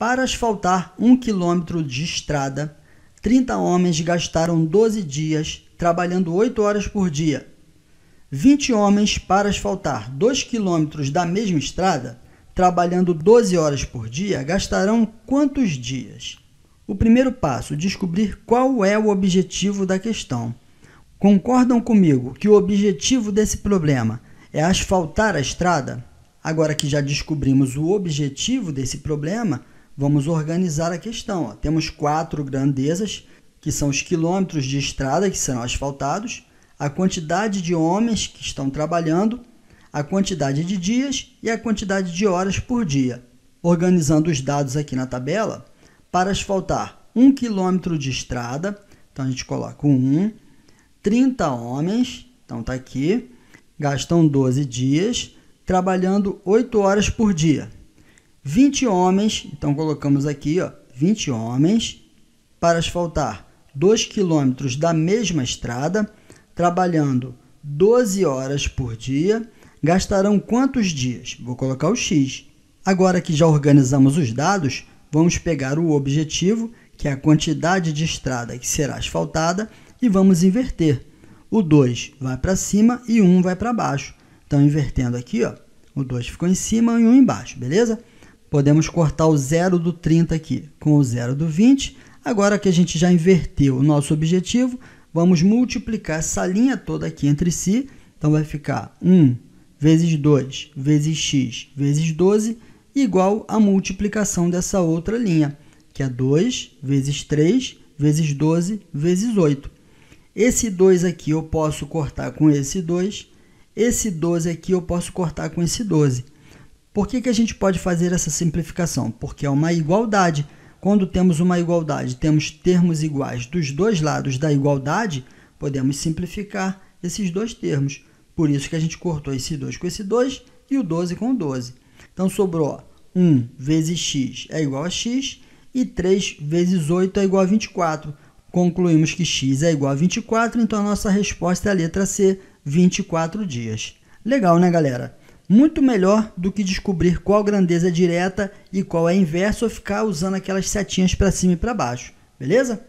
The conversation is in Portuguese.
Para asfaltar um quilômetro de estrada, 30 homens gastaram 12 dias trabalhando 8 horas por dia. 20 homens para asfaltar 2 quilômetros da mesma estrada, trabalhando 12 horas por dia, gastarão quantos dias? O primeiro passo, descobrir qual é o objetivo da questão. Concordam comigo que o objetivo desse problema é asfaltar a estrada? Agora que já descobrimos o objetivo desse problema, Vamos organizar a questão. Ó. Temos quatro grandezas, que são os quilômetros de estrada que serão asfaltados, a quantidade de homens que estão trabalhando, a quantidade de dias e a quantidade de horas por dia. Organizando os dados aqui na tabela, para asfaltar um quilômetro de estrada, então a gente coloca um, 30 homens, então está aqui, gastam 12 dias, trabalhando 8 horas por dia. 20 homens, então colocamos aqui, ó, 20 homens para asfaltar 2 km da mesma estrada, trabalhando 12 horas por dia, gastarão quantos dias? Vou colocar o X. Agora que já organizamos os dados, vamos pegar o objetivo, que é a quantidade de estrada que será asfaltada, e vamos inverter. O 2 vai para cima e o 1 vai para baixo. Então, invertendo aqui, ó, o 2 ficou em cima e o 1 embaixo, beleza? Podemos cortar o zero do 30 aqui com o zero do 20. Agora que a gente já inverteu o nosso objetivo, vamos multiplicar essa linha toda aqui entre si. Então, vai ficar 1 vezes 2 vezes x vezes 12 igual a multiplicação dessa outra linha, que é 2 vezes 3 vezes 12 vezes 8. Esse 2 aqui eu posso cortar com esse 2, esse 12 aqui eu posso cortar com esse 12. Por que, que a gente pode fazer essa simplificação? Porque é uma igualdade. Quando temos uma igualdade, temos termos iguais dos dois lados da igualdade, podemos simplificar esses dois termos. Por isso que a gente cortou esse 2 com esse 2 e o 12 com o 12. Então sobrou 1 vezes x é igual a x e 3 vezes 8 é igual a 24. Concluímos que x é igual a 24, então a nossa resposta é a letra C, 24 dias. Legal, né, galera? muito melhor do que descobrir qual grandeza é direta e qual é inversa ou ficar usando aquelas setinhas para cima e para baixo, beleza?